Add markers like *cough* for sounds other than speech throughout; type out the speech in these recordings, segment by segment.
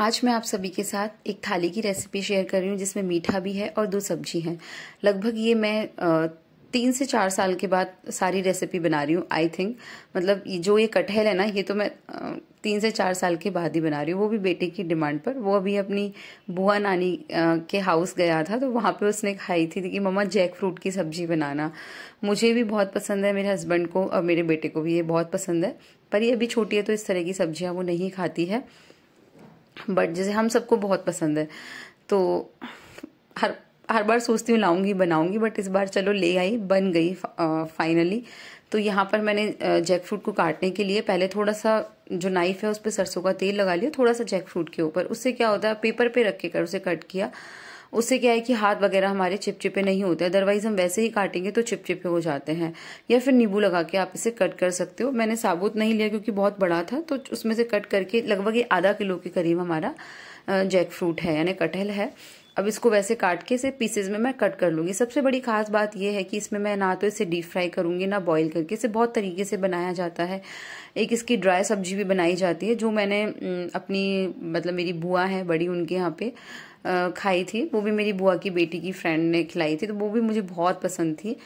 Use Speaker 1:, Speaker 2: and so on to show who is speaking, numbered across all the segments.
Speaker 1: आज मैं आप सभी के साथ एक थाली की रेसिपी शेयर कर रही हूँ जिसमें मीठा भी है और दो सब्जी है लगभग ये मैं तीन से चार साल के बाद सारी रेसिपी बना रही हूँ आई थिंक मतलब जो ये कटहल है ना ये तो मैं तीन से चार साल के बाद ही बना रही हूँ वो भी बेटे की डिमांड पर वो अभी अपनी बुआ नानी के हाउस गया था तो वहाँ पे उसने खाई थी कि मम्मा जैक फ्रूट की सब्जी बनाना मुझे भी बहुत पसंद है मेरे हस्बैंड को और मेरे बेटे को भी ये बहुत पसंद है पर ये अभी छोटी है तो इस तरह की सब्जियाँ वो नहीं खाती है बट जैसे हम सबको बहुत पसंद है तो हर हर बार सोचती हूँ लाऊंगी बनाऊंगी बट इस बार चलो ले आई बन गई फाइनली तो यहाँ पर मैंने जैक फ्रूट को काटने के लिए पहले थोड़ा सा जो नाइफ है उस पर सरसों का तेल लगा लिया थोड़ा सा जैक फ्रूट के ऊपर उससे क्या होता है पेपर पे रख के कर उसे कट किया उससे क्या है कि हाथ वगैरह हमारे चिपचिपे नहीं होते अदरवाइज हम वैसे ही काटेंगे तो चिपचिपे हो जाते हैं या फिर नींबू लगा के आप इसे कट कर सकते हो मैंने साबुत नहीं लिया क्योंकि बहुत बड़ा था तो उसमें से कट करके लगभग ये आधा किलो के करीब हमारा जैक फ्रूट है यानी कटहल है अब इसको वैसे काट के इसे पीसेज में मैं कट कर लूंगी सबसे बड़ी खास बात यह है कि इसमें मैं ना तो इसे डीप फ्राई करूँगी ना बॉईल करके इसे बहुत तरीके से बनाया जाता है एक इसकी ड्राई सब्जी भी बनाई जाती है जो मैंने अपनी मतलब मेरी बुआ है बड़ी उनके यहाँ पे खाई थी वो भी मेरी बुआ की बेटी की फ्रेंड ने खिलाई थी तो वो भी मुझे बहुत पसंद थी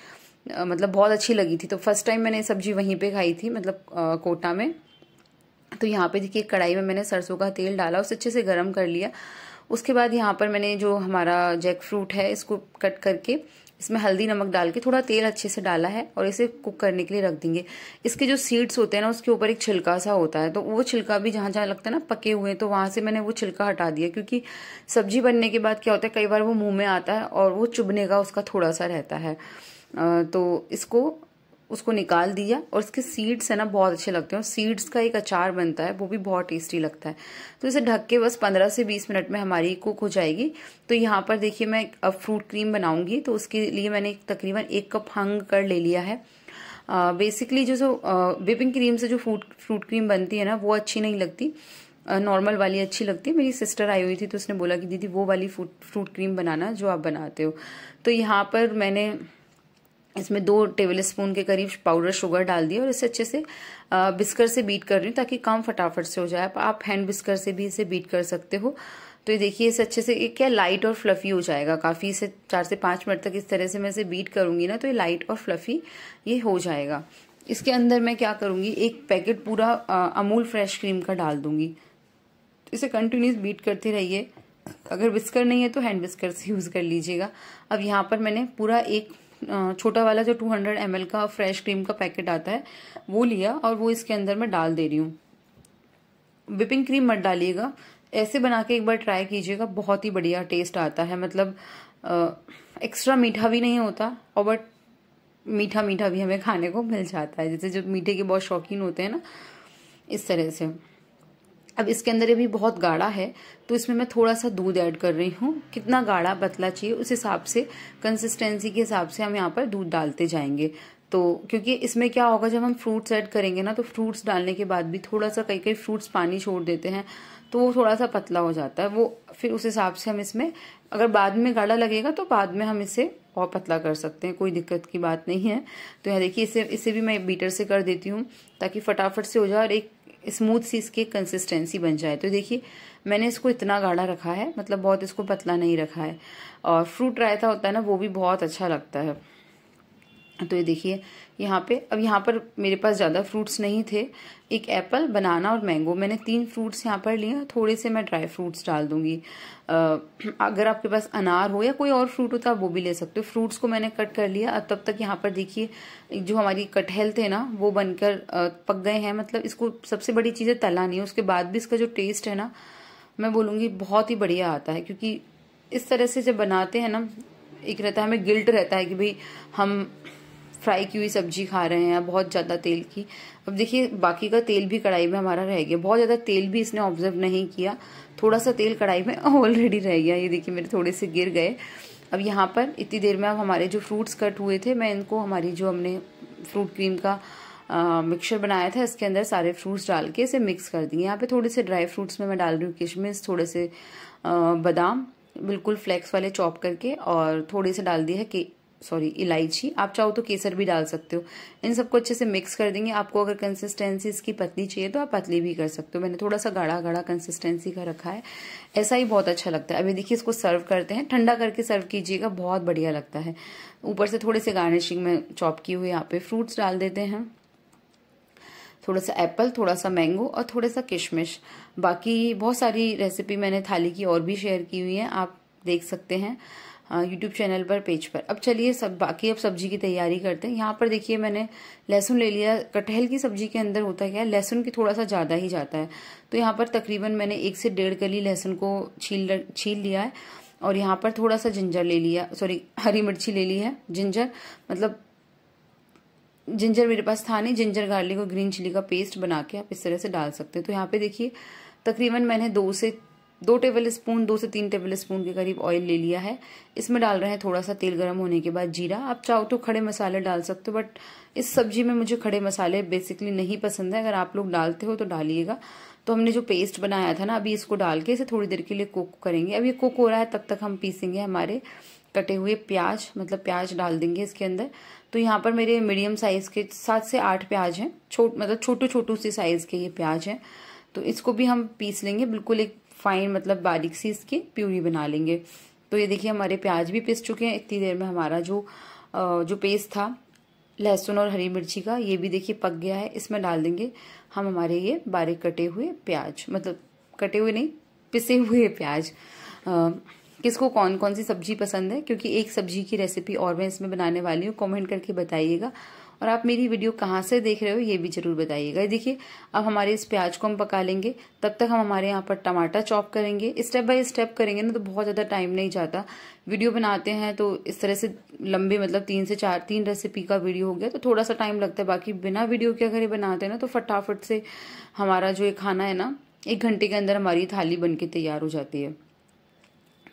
Speaker 1: मतलब बहुत अच्छी लगी थी तो फर्स्ट टाइम मैंने सब्जी वहीं पर खाई थी मतलब कोटा में तो यहाँ पे देखिए कढ़ाई में मैंने सरसों का तेल डाला उसे अच्छे से गर्म कर लिया उसके बाद यहाँ पर मैंने जो हमारा जैक फ्रूट है इसको कट करके इसमें हल्दी नमक डाल के थोड़ा तेल अच्छे से डाला है और इसे कुक करने के लिए रख देंगे इसके जो सीड्स होते हैं ना उसके ऊपर एक छिलका सा होता है तो वो छिलका भी जहाँ जहाँ लगता है ना पके हुए तो वहाँ से मैंने वो छिलका हटा दिया क्योंकि सब्जी बनने के बाद क्या होता है कई बार वो मुँह में आता है और वो चुभने का उसका थोड़ा सा रहता है तो इसको उसको निकाल दिया और इसके सीड्स है ना बहुत अच्छे लगते हैं और सीड्स का एक अचार बनता है वो भी बहुत टेस्टी लगता है तो इसे ढक के बस पंद्रह से बीस मिनट में हमारी कुक हो जाएगी तो यहाँ पर देखिए मैं अब फ्रूट क्रीम बनाऊंगी तो उसके लिए मैंने तकरीबन एक कप हंग कर ले लिया है बेसिकली जो जो विपिंग क्रीम से जो फ्रूट फ्रूट क्रीम बनती है ना वो अच्छी नहीं लगती नॉर्मल वाली अच्छी लगती है मेरी सिस्टर आई हुई थी तो उसने बोला कि दीदी वो वाली फ्रूट फ्रूट क्रीम बनाना जो आप बनाते हो तो यहाँ पर मैंने इसमें दो टेबल स्पून के करीब पाउडर शुगर डाल दिया और इसे अच्छे से बिस्कर से बीट कर रही हूँ ताकि काम फटाफट से हो जाए आप हैंड बिस्कर से भी इसे बीट कर सकते हो तो ये देखिए इसे अच्छे से ये क्या लाइट और फ्लफ़ी हो जाएगा काफ़ी इसे चार से पाँच मिनट तक इस तरह से मैं इसे बीट करूँगी ना तो ये लाइट और फ्लफ़ी ये हो जाएगा इसके अंदर मैं क्या करूँगी एक पैकेट पूरा अमूल फ्रेश क्रीम का डाल दूंगी इसे कंटिन्यूस बीट करते रहिए अगर बिस्कर नहीं है तो हैंड बिस्कर से यूज़ कर लीजिएगा अब यहाँ पर मैंने पूरा एक छोटा वाला जो 200 हंड्रेड का फ्रेश क्रीम का पैकेट आता है वो लिया और वो इसके अंदर मैं डाल दे रही हूँ विपिंग क्रीम मत डालिएगा ऐसे बना के एक बार ट्राई कीजिएगा बहुत ही बढ़िया टेस्ट आता है मतलब एक्स्ट्रा मीठा भी नहीं होता और बट मीठा मीठा भी हमें खाने को मिल जाता है जैसे जो मीठे के बहुत शौकीन होते हैं ना इस तरह से अब इसके अंदर ये भी बहुत गाढ़ा है तो इसमें मैं थोड़ा सा दूध ऐड कर रही हूँ कितना गाढ़ा पतला चाहिए उस हिसाब से कंसिस्टेंसी के हिसाब से हम यहाँ पर दूध डालते जाएंगे तो क्योंकि इसमें क्या होगा जब हम फ्रूट्स ऐड करेंगे ना तो फ्रूट्स डालने के बाद भी थोड़ा सा कई कई फ्रूट्स पानी छोड़ देते हैं तो वो थोड़ा सा पतला हो जाता है वो फिर उस हिसाब से हम इसमें अगर बाद में गाढ़ा लगेगा तो बाद में हम इसे और पतला कर सकते हैं कोई दिक्कत की बात नहीं है तो यहाँ देखिए इसे इसे भी मैं बीटर से कर देती हूँ ताकि फटाफट से हो जाए और एक स्मूथ सी इसकी कंसिस्टेंसी बन जाए तो देखिए मैंने इसको इतना गाढ़ा रखा है मतलब बहुत इसको पतला नहीं रखा है और फ्रूट रायता होता है ना वो भी बहुत अच्छा लगता है तो ये देखिए यहाँ पे अब यहाँ पर मेरे पास ज़्यादा फ्रूट्स नहीं थे एक एप्पल बनाना और मैंगो मैंने तीन फ्रूट्स यहाँ पर लिए थोड़े से मैं ड्राई फ्रूट्स डाल दूंगी अगर आपके पास अनार हो या कोई और फ्रूट हो तो आप वो भी ले सकते हो फ्रूट्स को मैंने कट कर लिया अब तब तक यहाँ पर देखिए जो हमारी कटहल थे ना वो बनकर पक गए हैं मतलब इसको सबसे बड़ी चीज़ है तला नहीं है उसके बाद भी इसका जो टेस्ट है ना मैं बोलूँगी बहुत ही बढ़िया आता है क्योंकि इस तरह से जब बनाते हैं ना एक रहता है हमें गिल्ट रहता है कि भाई हम फ्राई की हुई सब्जी खा रहे हैं बहुत ज़्यादा तेल की अब देखिए बाकी का तेल भी कढ़ाई में हमारा रह गया बहुत ज़्यादा तेल भी इसने ऑब्जर्व नहीं किया थोड़ा सा तेल कढ़ाई में ऑलरेडी *laughs* रह गया ये देखिए मेरे थोड़े से गिर गए अब यहाँ पर इतनी देर में अब हमारे जो फ्रूट्स कट हुए थे मैं इनको हमारी जो हमने फ्रूट क्रीम का मिक्सचर बनाया था इसके अंदर सारे फ्रूट्स डाल के इसे मिक्स कर दिए यहाँ पे थोड़े से ड्राई फ्रूट्स में मैं डाल रही हूँ किशमिश थोड़े से बादाम बिल्कुल फ्लेक्स वाले चॉप करके और थोड़े से डाल दिए है सॉरी इलायची आप चाहो तो केसर भी डाल सकते हो इन सबको अच्छे से मिक्स कर देंगे आपको अगर कंसिस्टेंसी इसकी पतली चाहिए तो आप पतली भी कर सकते हो मैंने थोड़ा सा गाढ़ा गाढ़ा कंसिस्टेंसी का रखा है ऐसा ही बहुत अच्छा लगता है अभी देखिए इसको सर्व करते हैं ठंडा करके सर्व कीजिएगा बहुत बढ़िया लगता है ऊपर से थोड़े से गार्निशिंग में चॉप किए हुए यहाँ पे फ्रूट्स डाल देते हैं थोड़ा सा एप्पल थोड़ा सा मैंगो और थोड़ा सा किशमिश बाकी बहुत सारी रेसिपी मैंने थाली की और भी शेयर की हुई है आप देख सकते हैं यूट्यूब हाँ, चैनल पर पेज पर अब चलिए सब बाकी अब सब्जी की तैयारी करते हैं यहाँ पर देखिए मैंने लहसुन ले लिया कटहल की सब्जी के अंदर होता क्या है लहसुन की थोड़ा सा ज़्यादा ही जाता है तो यहाँ पर तकरीबन मैंने एक से डेढ़ कली लहसुन को छील छील लिया है और यहाँ पर थोड़ा सा जिंजर ले लिया सॉरी हरी मिर्ची ले ली है जिंजर मतलब जिंजर मेरे पास था नहीं जिंजर गार्लिक और ग्रीन चिली का पेस्ट बना के आप इस तरह से डाल सकते हैं तो यहाँ पे देखिए तकरीबन मैंने दो से दो टेबल स्पून दो से तीन टेबल स्पून के करीब ऑयल ले लिया है इसमें डाल रहे हैं थोड़ा सा तेल गर्म होने के बाद जीरा आप चाहो तो खड़े मसाले डाल सकते हो बट इस सब्जी में मुझे खड़े मसाले बेसिकली नहीं पसंद है अगर आप लोग डालते हो तो डालिएगा तो हमने जो पेस्ट बनाया था ना अभी इसको डाल के इसे थोड़ी देर के लिए कुक करेंगे अब ये कुक हो रहा है तब तक हम पीसेंगे हमारे कटे हुए प्याज मतलब प्याज डाल देंगे इसके अंदर तो यहाँ पर मेरे मीडियम साइज़ के सात से आठ प्याज हैं छोट मतलब छोटू छोटू सी साइज़ के ये प्याज हैं तो इसको भी हम पीस लेंगे बिल्कुल एक फाइन मतलब बारीक सी इसकी प्यूरी बना लेंगे तो ये देखिए हमारे प्याज भी पिस चुके हैं इतनी देर में हमारा जो जो पेस्ट था लहसुन और हरी मिर्ची का ये भी देखिए पक गया है इसमें डाल देंगे हम हमारे ये बारीक कटे हुए प्याज मतलब कटे हुए नहीं पिसे हुए प्याज आ, किसको कौन कौन सी सब्जी पसंद है क्योंकि एक सब्जी की रेसिपी और मैं इसमें बनाने वाली हूँ कमेंट करके बताइएगा और आप मेरी वीडियो कहाँ से देख रहे हो ये भी ज़रूर बताइएगा देखिए अब हमारे इस प्याज को हम पका लेंगे तब तक हम हमारे यहाँ पर टमाटर चॉप करेंगे स्टेप बाय स्टेप करेंगे ना तो बहुत ज़्यादा टाइम नहीं जाता वीडियो बनाते हैं तो इस तरह से लंबे मतलब तीन से चार तीन रेसिपी का वीडियो हो गया तो थोड़ा सा टाइम लगता है बाकी बिना वीडियो के अगर ये बनाते हैं ना तो फटाफट से हमारा जो ये खाना है ना एक घंटे के अंदर हमारी थाली बन के तैयार हो जाती है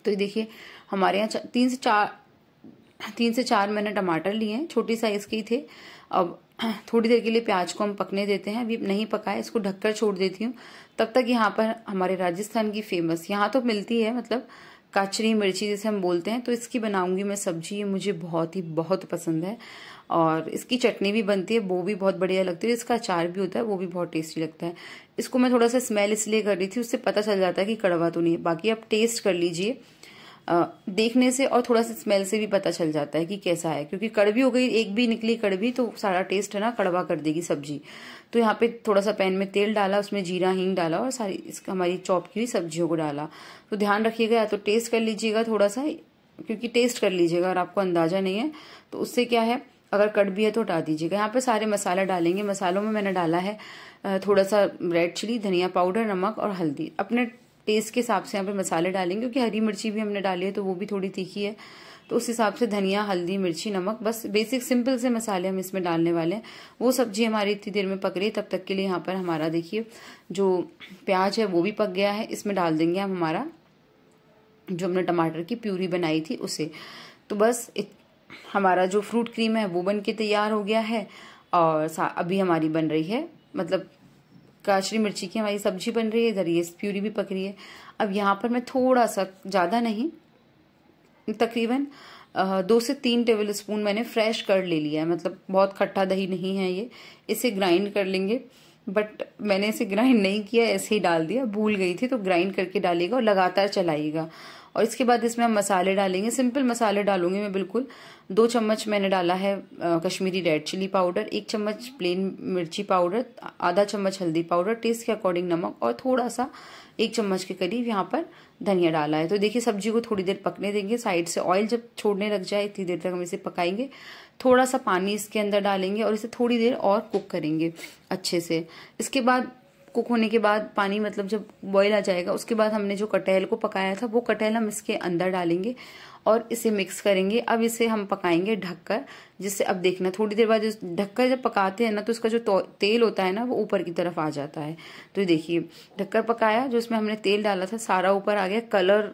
Speaker 1: तो ये देखिए हमारे यहाँ तीन से चार तीन से चार मैंने टमाटर लिए हैं छोटी साइज़ के ही थे अब *clears throat* थोड़ी देर के लिए प्याज को हम पकने देते हैं अभी नहीं पका है इसको ढककर छोड़ देती हूँ तब तक यहाँ पर हमारे राजस्थान की फेमस यहाँ तो मिलती है मतलब काचरी मिर्ची जिसे हम बोलते हैं तो इसकी बनाऊंगी मैं सब्जी ये मुझे बहुत ही बहुत पसंद है और इसकी चटनी भी बनती है वो भी बहुत बढ़िया लगती है इसका अचार भी होता है वो भी बहुत टेस्टी लगता है इसको मैं थोड़ा सा स्मेल इसलिए कर रही थी उससे पता चल जाता है कि कड़वा तो नहीं है बाकी आप टेस्ट कर लीजिए देखने से और थोड़ा सा स्मेल से भी पता चल जाता है कि कैसा है क्योंकि कड़वी हो गई एक भी निकली कड़वी तो सारा टेस्ट है ना कड़वा कर देगी सब्जी तो यहाँ पे थोड़ा सा पैन में तेल डाला उसमें जीरा हींग डाला और सारी इस हमारी चॉप की हुई सब्जियों को डाला तो ध्यान रखिएगा या तो टेस्ट कर लीजिएगा थोड़ा सा क्योंकि टेस्ट कर लीजिएगा और आपको अंदाजा नहीं है तो उससे क्या है अगर कट भी है तो हटा दीजिएगा यहाँ पे सारे मसाला डालेंगे मसालों में मैंने डाला है थोड़ा सा रेड चिली धनिया पाउडर नमक और हल्दी अपने टेस्ट के हिसाब से यहाँ पे मसाले डालेंगे क्योंकि हरी मिर्ची भी हमने डाली है तो वो भी थोड़ी तीखी है तो उस हिसाब से धनिया हल्दी मिर्ची नमक बस बेसिक सिंपल से मसाले हम इसमें डालने वाले हैं वो सब्जी हमारी इतनी देर में पक रही है तब तक के लिए यहाँ पर हमारा देखिए जो प्याज है वो भी पक गया है इसमें डाल देंगे हम हमारा जो हमने टमाटर की प्यूरी बनाई थी उसे तो बस हमारा जो फ्रूट क्रीम है वो बन के तैयार हो गया है और अभी हमारी बन रही है मतलब काशरी मिर्ची की हमारी सब्जी बन रही है इधर ये प्यूरी भी पक रही है अब यहाँ पर मैं थोड़ा सा ज़्यादा नहीं तकरीबन दो से तीन टेबल स्पून मैंने फ्रेश कर ले लिया है मतलब बहुत खट्टा दही नहीं है ये इसे ग्राइंड कर लेंगे बट मैंने इसे ग्राइंड नहीं किया ऐसे ही डाल दिया भूल गई थी तो ग्राइंड करके डालिएगा और लगातार चलाइएगा और इसके बाद इसमें हम मसाले डालेंगे सिंपल मसाले डालूंगी मैं बिल्कुल दो चम्मच मैंने डाला है कश्मीरी रेड चिली पाउडर एक चम्मच प्लेन मिर्ची पाउडर आधा चम्मच हल्दी पाउडर टेस्ट के अकॉर्डिंग नमक और थोड़ा सा एक चम्मच के करीब यहाँ पर धनिया डाला है तो देखिए सब्जी को थोड़ी देर पकने देंगे साइड से ऑयल जब छोड़ने लग जाए इतनी देर तक हम इसे पकाएंगे थोड़ा सा पानी इसके अंदर डालेंगे और इसे थोड़ी देर और कुक करेंगे अच्छे से इसके बाद कुक होने के बाद पानी मतलब जब बॉयल आ जाएगा उसके बाद हमने जो कटहल को पकाया था वो कटहल हम इसके अंदर डालेंगे और इसे मिक्स करेंगे अब इसे हम पकाएंगे ढककर जिससे अब देखना थोड़ी देर बाद ढककर जब पकाते हैं ना तो उसका जो तो, तेल होता है ना वो ऊपर की तरफ आ जाता है तो देखिए ढककर पकाया जो उसमें हमने तेल डाला था सारा ऊपर आ गया कलर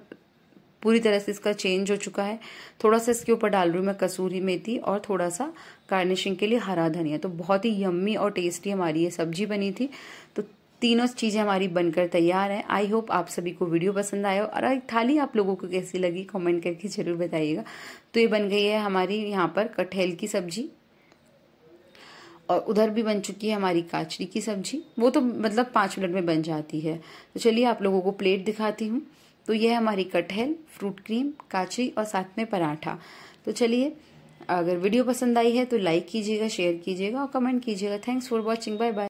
Speaker 1: पूरी तरह से इसका चेंज हो चुका है थोड़ा सा इसके ऊपर डाल रही हूँ मैं कसूरी मेथी और थोड़ा सा गार्निशिंग के लिए हरा धनिया तो बहुत ही यम्मी और टेस्टी हमारी ये सब्जी बनी थी तो तीनों चीज़ें हमारी बनकर तैयार हैं आई होप आप सभी को वीडियो पसंद आया हो और थाली आप लोगों को कैसी लगी कमेंट करके ज़रूर बताइएगा तो ये बन गई है हमारी यहाँ पर कटहल की सब्जी और उधर भी बन चुकी है हमारी काचरी की सब्जी वो तो मतलब पाँच मिनट में बन जाती है तो चलिए आप लोगों को प्लेट दिखाती हूँ तो यह है हमारी कटहल फ्रूट क्रीम काचरी और साथ में पराठा तो चलिए अगर वीडियो पसंद आई है तो लाइक कीजिएगा शेयर कीजिएगा और कमेंट कीजिएगा thanks for watching bye bye